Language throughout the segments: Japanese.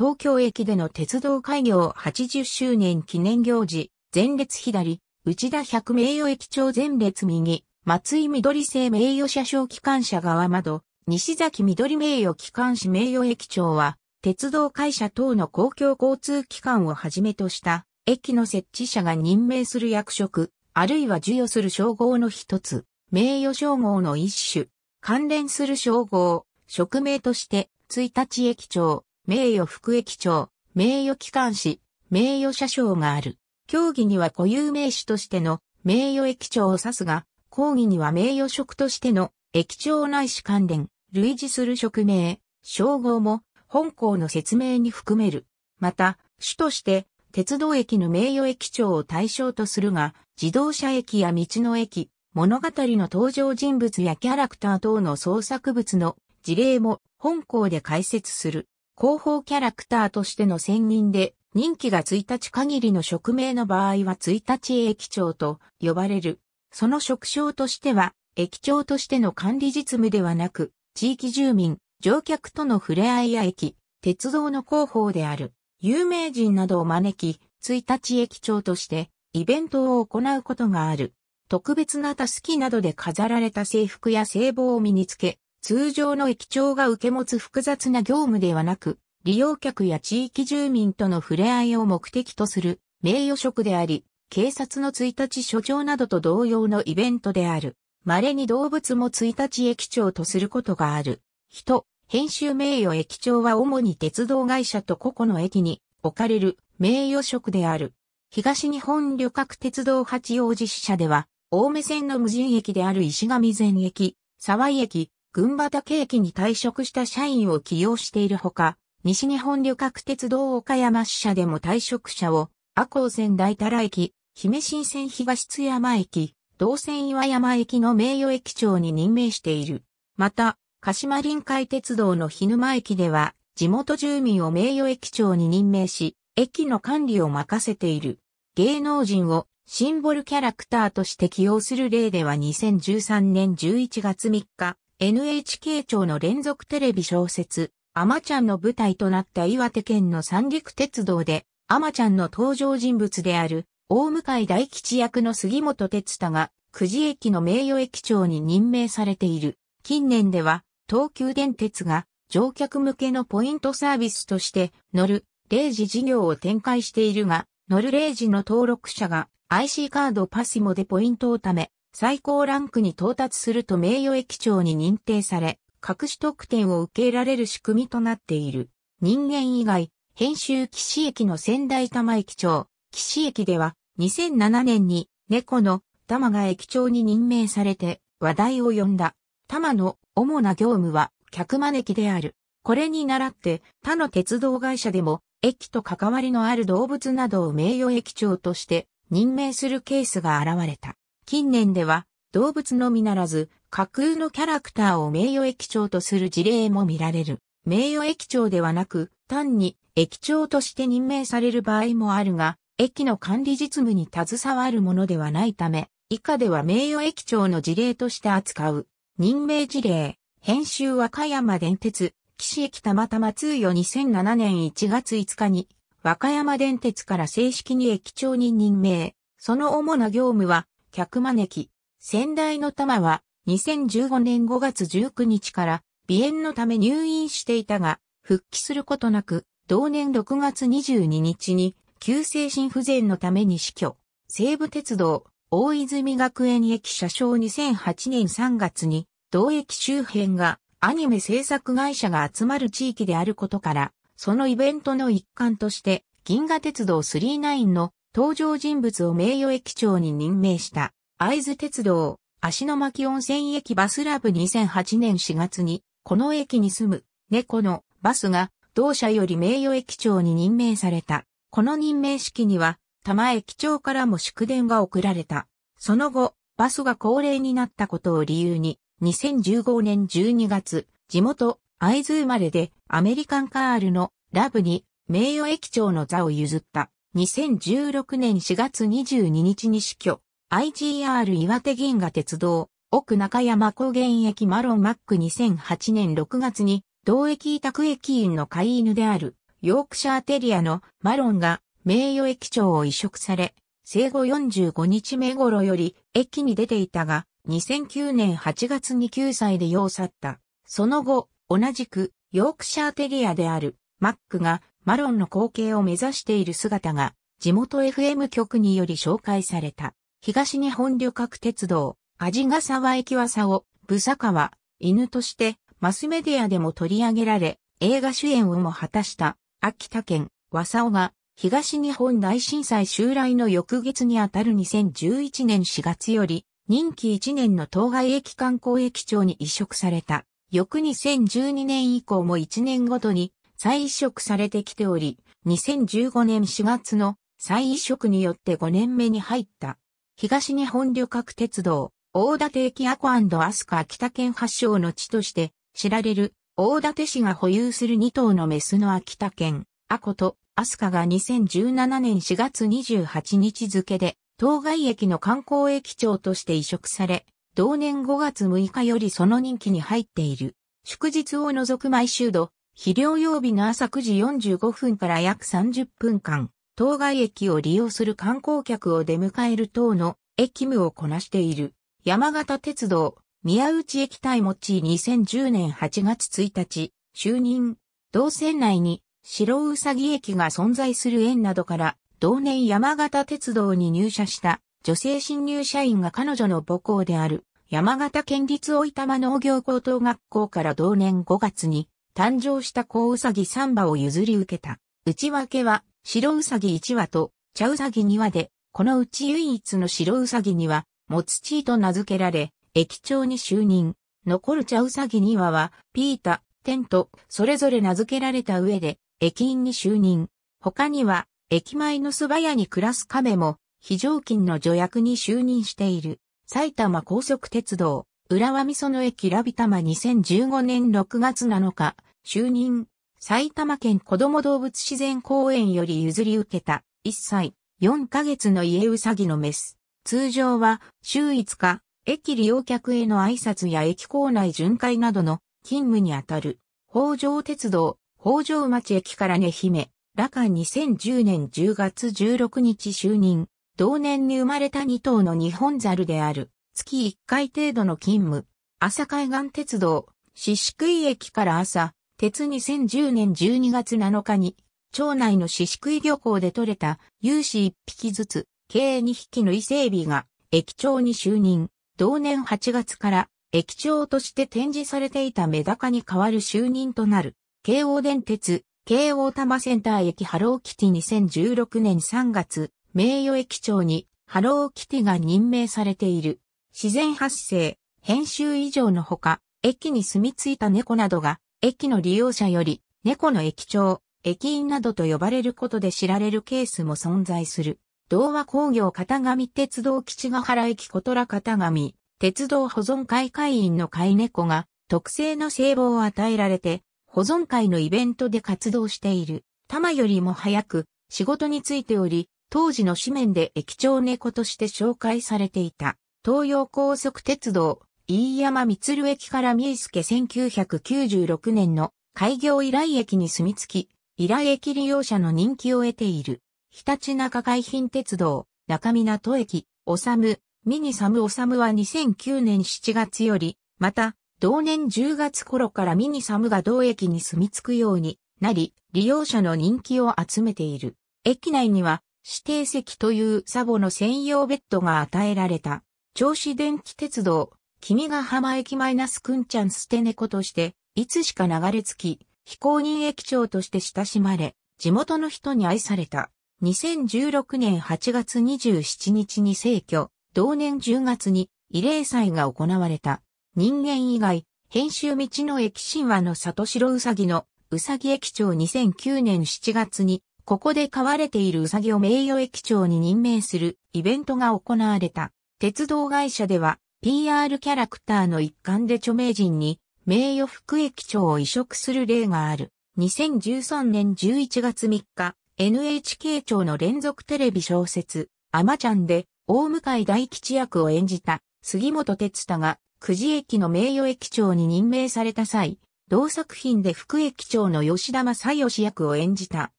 東京駅での鉄道開業80周年記念行事、前列左、内田百名誉駅長前列右、松井緑星名誉車掌機関車側窓、西崎緑名誉機関士名誉駅長は、鉄道会社等の公共交通機関をはじめとした、駅の設置者が任命する役職、あるいは授与する称号の一つ、名誉称号の一種、関連する称号、職名として、1日駅長、名誉副駅長、名誉機関士、名誉車掌がある。競技には固有名詞としての名誉駅長を指すが、講義には名誉職としての駅長内視関連、類似する職名、称号も本校の説明に含める。また、主として鉄道駅の名誉駅長を対象とするが、自動車駅や道の駅、物語の登場人物やキャラクター等の創作物の事例も本校で解説する。広報キャラクターとしての専任で、任期が1日限りの職名の場合は1日駅長と呼ばれる。その職称としては、駅長としての管理実務ではなく、地域住民、乗客との触れ合いや駅、鉄道の広報である、有名人などを招き、1日駅長として、イベントを行うことがある。特別なたすきなどで飾られた制服や制帽を身につけ、通常の駅長が受け持つ複雑な業務ではなく、利用客や地域住民との触れ合いを目的とする名誉職であり、警察の1日署長などと同様のイベントである。稀に動物も1日駅長とすることがある。人、編集名誉駅長は主に鉄道会社と個々の駅に置かれる名誉職である。東日本旅客鉄道八王子支社では、青梅線の無人駅である石上前駅、沢井駅、群馬田景気に退職した社員を起用しているほか、西日本旅客鉄道岡山支社でも退職者を、赤光線大多良駅、姫新線東津山駅、道線岩山駅の名誉駅長に任命している。また、鹿島臨海鉄道の日沼駅では、地元住民を名誉駅長に任命し、駅の管理を任せている。芸能人をシンボルキャラクターとして起用する例では2013年11月3日、NHK 庁の連続テレビ小説、アマちゃんの舞台となった岩手県の三陸鉄道で、アマちゃんの登場人物である、大向大吉役の杉本哲太が、久慈駅の名誉駅長に任命されている。近年では、東急電鉄が乗客向けのポイントサービスとして乗るレイジ事業を展開しているが、乗るレイジの登録者が IC カードパスモでポイントを貯め、最高ランクに到達すると名誉駅長に認定され、隠し特典を受けられる仕組みとなっている。人間以外、編集岸駅の仙台玉駅長、岸駅では2007年に猫の玉が駅長に任命されて話題を呼んだ。玉の主な業務は客招きである。これに倣って他の鉄道会社でも駅と関わりのある動物などを名誉駅長として任命するケースが現れた。近年では動物のみならず架空のキャラクターを名誉駅長とする事例も見られる。名誉駅長ではなく単に駅長として任命される場合もあるが、駅の管理実務に携わるものではないため、以下では名誉駅長の事例として扱う。任命事例、編集和歌山電鉄、岸駅たまたま通夜。2007年1月5日に、和歌山電鉄から正式に駅長に任命。その主な業務は、客招き。先代の玉は2015年5月19日から鼻炎のため入院していたが、復帰することなく、同年6月22日に急性心不全のために死去。西武鉄道、大泉学園駅車掌2008年3月に、同駅周辺がアニメ制作会社が集まる地域であることから、そのイベントの一環として、銀河鉄道39の登場人物を名誉駅長に任命した、会津鉄道、足の巻温泉駅バスラブ2008年4月に、この駅に住む、猫のバスが、同社より名誉駅長に任命された。この任命式には、玉駅長からも祝電が送られた。その後、バスが高齢になったことを理由に、2015年12月、地元、会津生まれで、アメリカンカールのラブに名誉駅長の座を譲った。2016年4月22日に死去、IGR 岩手銀河鉄道、奥中山高原駅マロンマック2008年6月に、同駅委託駅員の飼い犬である、ヨークシャーテリアのマロンが名誉駅長を移植され、生後45日目頃より駅に出ていたが、2009年8月に9歳で世を去った。その後、同じくヨークシャーテリアであるマックがマロンの光景を目指している姿が、地元 FM 局により紹介された、東日本旅客鉄道、味ヶ沢駅和佐を、ブサカワ、犬として、マスメディアでも取り上げられ、映画主演をも果たした、秋田県、和佐尾が、東日本大震災襲来の翌月にあたる2011年4月より、任期1年の当該駅観光駅長に移植された。翌2012年以降も1年ごとに再移植されてきており、2015年4月の再移植によって5年目に入った。東日本旅客鉄道、大館駅アコアスカ秋田県発祥の地として知られる大館市が保有する2頭のメスの秋田県、アコとアスカが2017年4月28日付で当該駅の観光駅長として移植され、同年5月6日よりその任期に入っている。祝日を除く毎週度、肥料曜日の朝9時45分から約30分間、当該駅を利用する観光客を出迎える等の駅務をこなしている。山形鉄道、宮内駅対持ち2010年8月1日、就任。同線内に白うさぎ駅が存在する縁などから、同年山形鉄道に入社した女性新入社員が彼女の母校である山形県立大玉農業高等学校から同年5月に誕生した子ウサギ3羽を譲り受けた。内訳は、白ウサギ1羽と、茶ウサギ2羽で、このうち唯一の白ウサギには、モツチーと名付けられ、駅長に就任。残る茶ウサギ2羽は、ピータ、テント、それぞれ名付けられた上で、駅員に就任。他には、駅前の素早に暮らす亀も、非常勤の助役に就任している。埼玉高速鉄道、浦和美園駅ラビタマ2015年6月7日、就任、埼玉県子ども動物自然公園より譲り受けた、1歳、4ヶ月の家うさぎのメス。通常は、週5日、駅利用客への挨拶や駅構内巡回などの勤務にあたる、北条鉄道、北条町駅から根姫、羅漢2010年10月16日就任、同年に生まれた2頭の日本猿である。月1回程度の勤務、朝海岸鉄道、四宿井駅から朝、鉄2010年12月7日に、町内の四宿井漁港で取れた、有志1匹ずつ、計2匹の伊勢エビが、駅長に就任。同年8月から、駅長として展示されていたメダカに代わる就任となる、京王電鉄、京王多摩センター駅ハローキティ2016年3月、名誉駅長にハローキティが任命されている。自然発生、編集以上のほか、駅に住み着いた猫などが、駅の利用者より、猫の駅長、駅員などと呼ばれることで知られるケースも存在する。童話工業片上鉄道吉ヶ原駅小虎片上、鉄道保存会会員の飼い猫が、特製の聖望を与えられて、保存会のイベントで活動している。玉よりも早く、仕事についており、当時の紙面で駅長猫として紹介されていた。東洋高速鉄道、飯山三鶴駅から三助1996年の開業依頼駅に住み着き、依頼駅利用者の人気を得ている。ひたち海浜鉄道、中港駅、おさむ、ミニサムおさむは2009年7月より、また、同年10月頃からミニサムが同駅に住み着くようになり、利用者の人気を集めている。駅内には、指定席というサボの専用ベッドが与えられた。銚子電気鉄道、君が浜駅マイナスくんちゃん捨て猫として、いつしか流れ着き、非公認駅長として親しまれ、地元の人に愛された。2016年8月27日に逝去、同年10月に慰霊祭が行われた。人間以外、編集道の駅神話の里城うさぎのうさぎ駅長2009年7月に、ここで飼われているうさぎを名誉駅長に任命するイベントが行われた。鉄道会社では PR キャラクターの一環で著名人に名誉副駅長を移植する例がある。2013年11月3日、NHK 庁の連続テレビ小説、アマちゃんで大向大吉役を演じた杉本哲太が久慈駅の名誉駅長に任命された際、同作品で副駅長の吉田正義役を演じた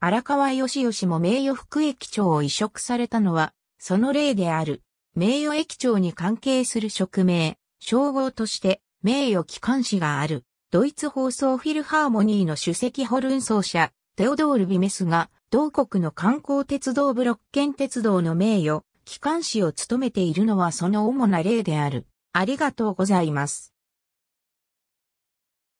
荒川義義も名誉副駅長を移植されたのは、その例である。名誉駅長に関係する職名、称号として名誉機関士がある。ドイツ放送フィルハーモニーの主席ホルン奏者、テオドール・ビメスが、同国の観光鉄道ブロッケン鉄道の名誉、機関士を務めているのはその主な例である。ありがとうございます。